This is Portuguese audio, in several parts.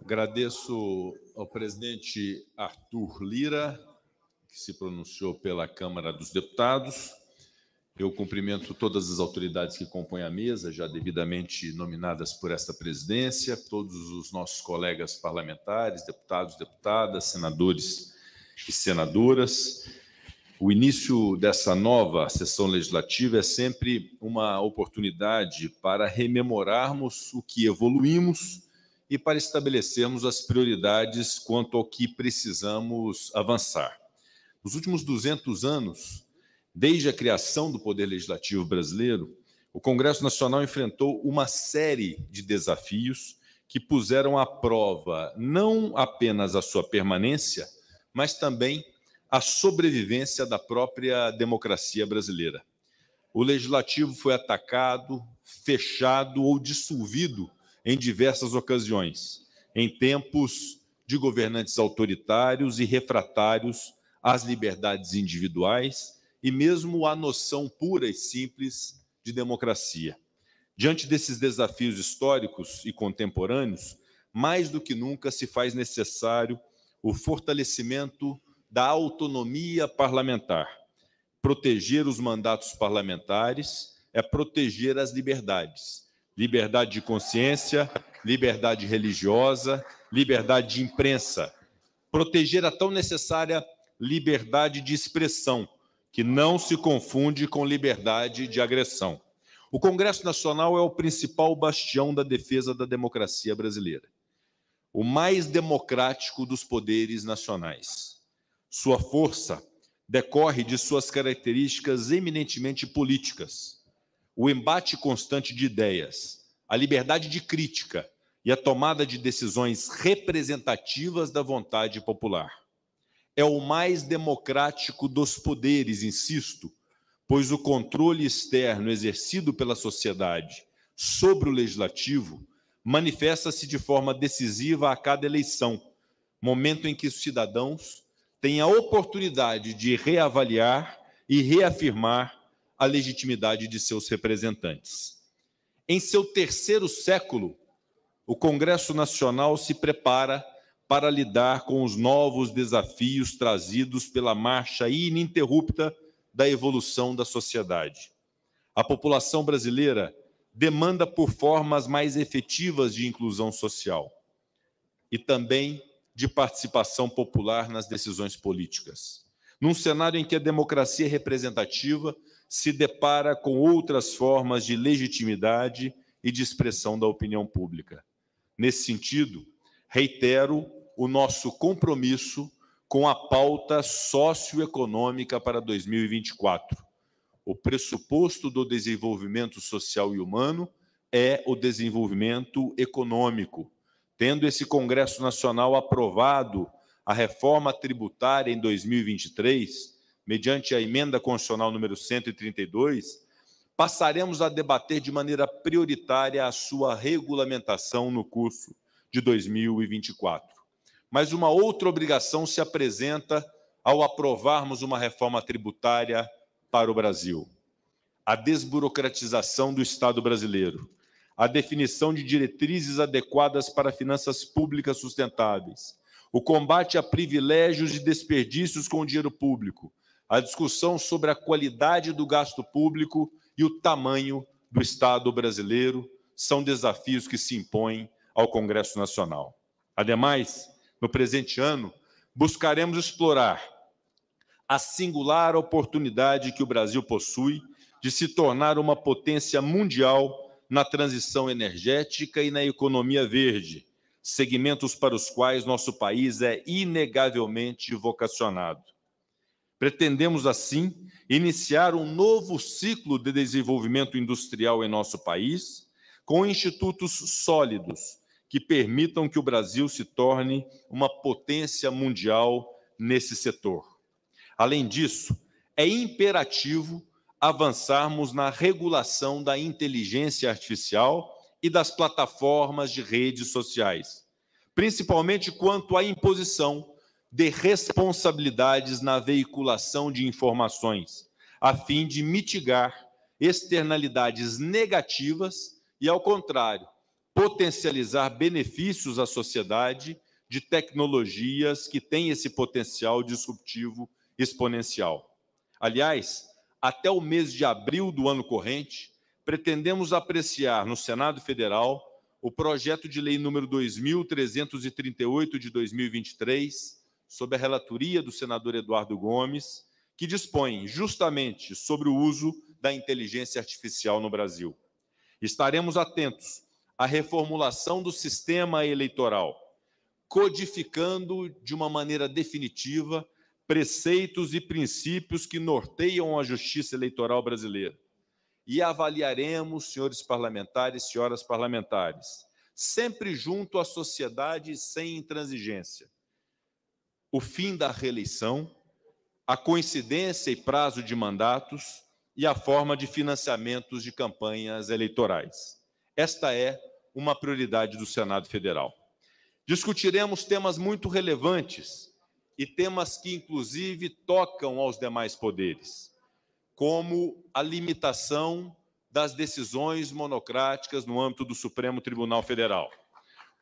Agradeço ao presidente Arthur Lira, que se pronunciou pela Câmara dos Deputados. Eu cumprimento todas as autoridades que compõem a mesa, já devidamente nominadas por esta presidência, todos os nossos colegas parlamentares, deputados, deputadas, senadores e senadoras. O início dessa nova sessão legislativa é sempre uma oportunidade para rememorarmos o que evoluímos e para estabelecermos as prioridades quanto ao que precisamos avançar. Nos últimos 200 anos, desde a criação do Poder Legislativo Brasileiro, o Congresso Nacional enfrentou uma série de desafios que puseram à prova não apenas a sua permanência, mas também a sobrevivência da própria democracia brasileira. O legislativo foi atacado, fechado ou dissolvido em diversas ocasiões, em tempos de governantes autoritários e refratários às liberdades individuais e mesmo à noção pura e simples de democracia. Diante desses desafios históricos e contemporâneos, mais do que nunca se faz necessário o fortalecimento da autonomia parlamentar. Proteger os mandatos parlamentares é proteger as liberdades. Liberdade de consciência, liberdade religiosa, liberdade de imprensa. Proteger a tão necessária liberdade de expressão, que não se confunde com liberdade de agressão. O Congresso Nacional é o principal bastião da defesa da democracia brasileira, o mais democrático dos poderes nacionais. Sua força decorre de suas características eminentemente políticas. O embate constante de ideias, a liberdade de crítica e a tomada de decisões representativas da vontade popular. É o mais democrático dos poderes, insisto, pois o controle externo exercido pela sociedade sobre o legislativo manifesta-se de forma decisiva a cada eleição, momento em que os cidadãos tem a oportunidade de reavaliar e reafirmar a legitimidade de seus representantes. Em seu terceiro século, o Congresso Nacional se prepara para lidar com os novos desafios trazidos pela marcha ininterrupta da evolução da sociedade. A população brasileira demanda por formas mais efetivas de inclusão social e também de participação popular nas decisões políticas. Num cenário em que a democracia é representativa se depara com outras formas de legitimidade e de expressão da opinião pública. Nesse sentido, reitero o nosso compromisso com a pauta socioeconômica para 2024. O pressuposto do desenvolvimento social e humano é o desenvolvimento econômico, tendo esse Congresso Nacional aprovado a reforma tributária em 2023, mediante a emenda constitucional número 132, passaremos a debater de maneira prioritária a sua regulamentação no curso de 2024. Mas uma outra obrigação se apresenta ao aprovarmos uma reforma tributária para o Brasil: a desburocratização do Estado brasileiro, a definição de diretrizes adequadas para finanças públicas sustentáveis, o combate a privilégios e desperdícios com o dinheiro público, a discussão sobre a qualidade do gasto público e o tamanho do Estado brasileiro são desafios que se impõem ao Congresso Nacional. Ademais, no presente ano, buscaremos explorar a singular oportunidade que o Brasil possui de se tornar uma potência mundial na transição energética e na economia verde, segmentos para os quais nosso país é inegavelmente vocacionado. Pretendemos, assim, iniciar um novo ciclo de desenvolvimento industrial em nosso país, com institutos sólidos que permitam que o Brasil se torne uma potência mundial nesse setor. Além disso, é imperativo avançarmos na regulação da inteligência artificial e das plataformas de redes sociais, principalmente quanto à imposição de responsabilidades na veiculação de informações, a fim de mitigar externalidades negativas e, ao contrário, potencializar benefícios à sociedade de tecnologias que têm esse potencial disruptivo exponencial. Aliás, até o mês de abril do ano corrente, pretendemos apreciar no Senado Federal o projeto de lei número 2338 de 2023, sob a relatoria do senador Eduardo Gomes, que dispõe justamente sobre o uso da inteligência artificial no Brasil. Estaremos atentos à reformulação do sistema eleitoral, codificando de uma maneira definitiva preceitos e princípios que norteiam a justiça eleitoral brasileira. E avaliaremos, senhores parlamentares, senhoras parlamentares, sempre junto à sociedade sem intransigência. O fim da reeleição, a coincidência e prazo de mandatos e a forma de financiamentos de campanhas eleitorais. Esta é uma prioridade do Senado Federal. Discutiremos temas muito relevantes e temas que, inclusive, tocam aos demais poderes, como a limitação das decisões monocráticas no âmbito do Supremo Tribunal Federal,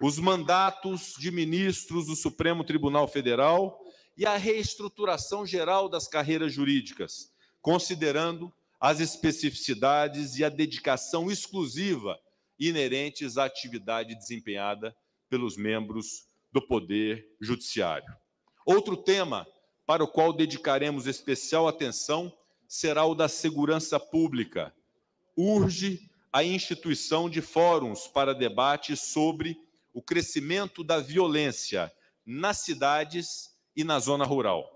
os mandatos de ministros do Supremo Tribunal Federal e a reestruturação geral das carreiras jurídicas, considerando as especificidades e a dedicação exclusiva inerentes à atividade desempenhada pelos membros do Poder Judiciário. Outro tema para o qual dedicaremos especial atenção será o da segurança pública. Urge a instituição de fóruns para debate sobre o crescimento da violência nas cidades e na zona rural.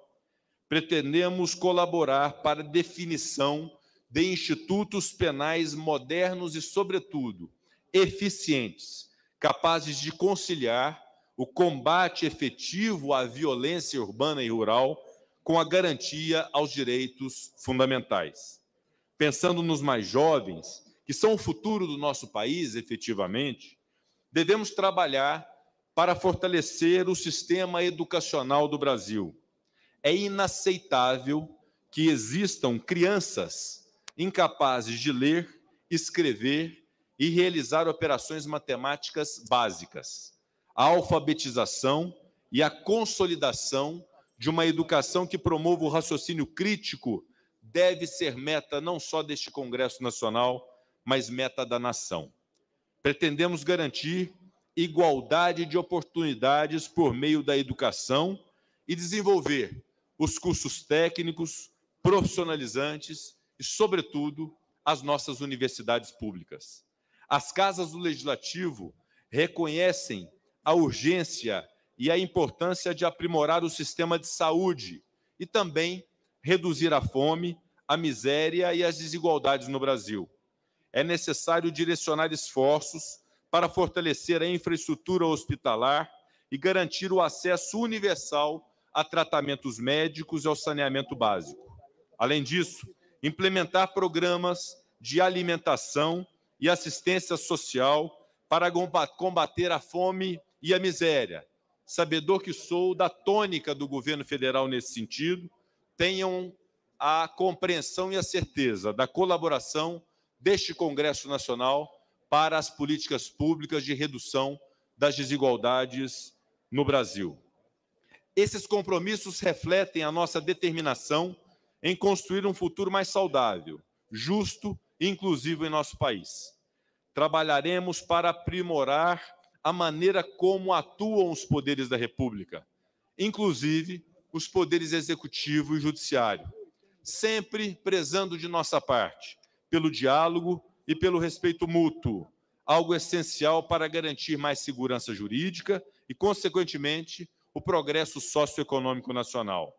Pretendemos colaborar para a definição de institutos penais modernos e, sobretudo, eficientes, capazes de conciliar o combate efetivo à violência urbana e rural com a garantia aos direitos fundamentais. Pensando nos mais jovens, que são o futuro do nosso país, efetivamente, devemos trabalhar para fortalecer o sistema educacional do Brasil. É inaceitável que existam crianças incapazes de ler, escrever e realizar operações matemáticas básicas a alfabetização e a consolidação de uma educação que promova o raciocínio crítico deve ser meta não só deste Congresso Nacional, mas meta da nação. Pretendemos garantir igualdade de oportunidades por meio da educação e desenvolver os cursos técnicos, profissionalizantes e, sobretudo, as nossas universidades públicas. As casas do Legislativo reconhecem a urgência e a importância de aprimorar o sistema de saúde e também reduzir a fome, a miséria e as desigualdades no Brasil. É necessário direcionar esforços para fortalecer a infraestrutura hospitalar e garantir o acesso universal a tratamentos médicos e ao saneamento básico. Além disso, implementar programas de alimentação e assistência social para combater a fome e a miséria. Sabedor que sou da tônica do governo federal nesse sentido, tenham a compreensão e a certeza da colaboração deste Congresso Nacional para as políticas públicas de redução das desigualdades no Brasil. Esses compromissos refletem a nossa determinação em construir um futuro mais saudável, justo e inclusivo em nosso país. Trabalharemos para aprimorar a maneira como atuam os poderes da República, inclusive os poderes executivo e judiciário, sempre prezando de nossa parte pelo diálogo e pelo respeito mútuo, algo essencial para garantir mais segurança jurídica e, consequentemente, o progresso socioeconômico nacional.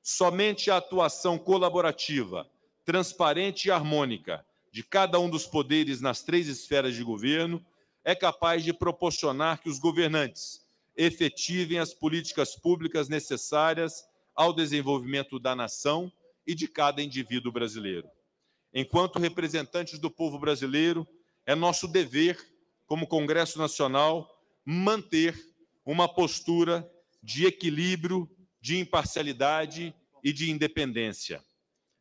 Somente a atuação colaborativa, transparente e harmônica de cada um dos poderes nas três esferas de governo é capaz de proporcionar que os governantes efetivem as políticas públicas necessárias ao desenvolvimento da nação e de cada indivíduo brasileiro. Enquanto representantes do povo brasileiro, é nosso dever, como Congresso Nacional, manter uma postura de equilíbrio, de imparcialidade e de independência.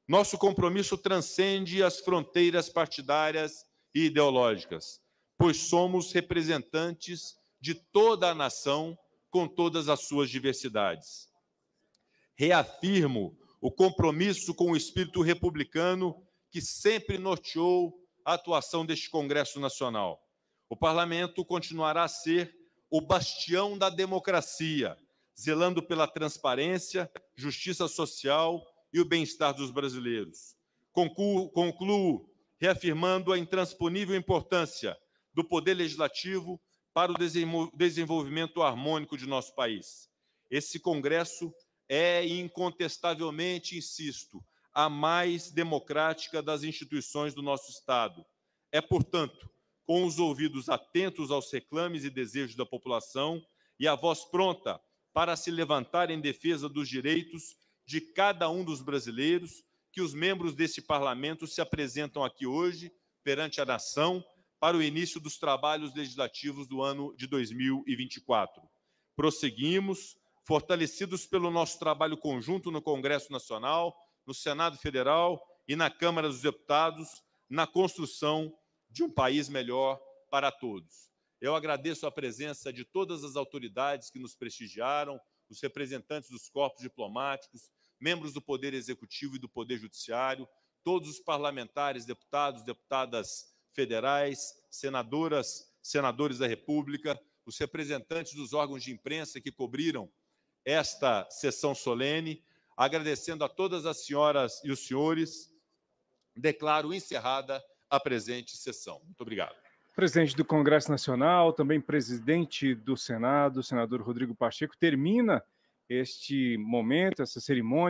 Nosso compromisso transcende as fronteiras partidárias e ideológicas pois somos representantes de toda a nação com todas as suas diversidades. Reafirmo o compromisso com o espírito republicano que sempre norteou a atuação deste Congresso Nacional. O parlamento continuará a ser o bastião da democracia, zelando pela transparência, justiça social e o bem-estar dos brasileiros. Concluo, concluo reafirmando a intransponível importância do poder legislativo para o desenvolvimento harmônico de nosso país. Esse Congresso é, incontestavelmente, insisto, a mais democrática das instituições do nosso Estado. É, portanto, com os ouvidos atentos aos reclames e desejos da população e a voz pronta para se levantar em defesa dos direitos de cada um dos brasileiros que os membros deste parlamento se apresentam aqui hoje perante a nação para o início dos trabalhos legislativos do ano de 2024. Prosseguimos, fortalecidos pelo nosso trabalho conjunto no Congresso Nacional, no Senado Federal e na Câmara dos Deputados, na construção de um país melhor para todos. Eu agradeço a presença de todas as autoridades que nos prestigiaram, os representantes dos corpos diplomáticos, membros do Poder Executivo e do Poder Judiciário, todos os parlamentares, deputados, deputadas federais, senadoras, senadores da República, os representantes dos órgãos de imprensa que cobriram esta sessão solene, agradecendo a todas as senhoras e os senhores, declaro encerrada a presente sessão. Muito obrigado. Presidente do Congresso Nacional, também presidente do Senado, senador Rodrigo Pacheco, termina este momento, essa cerimônia.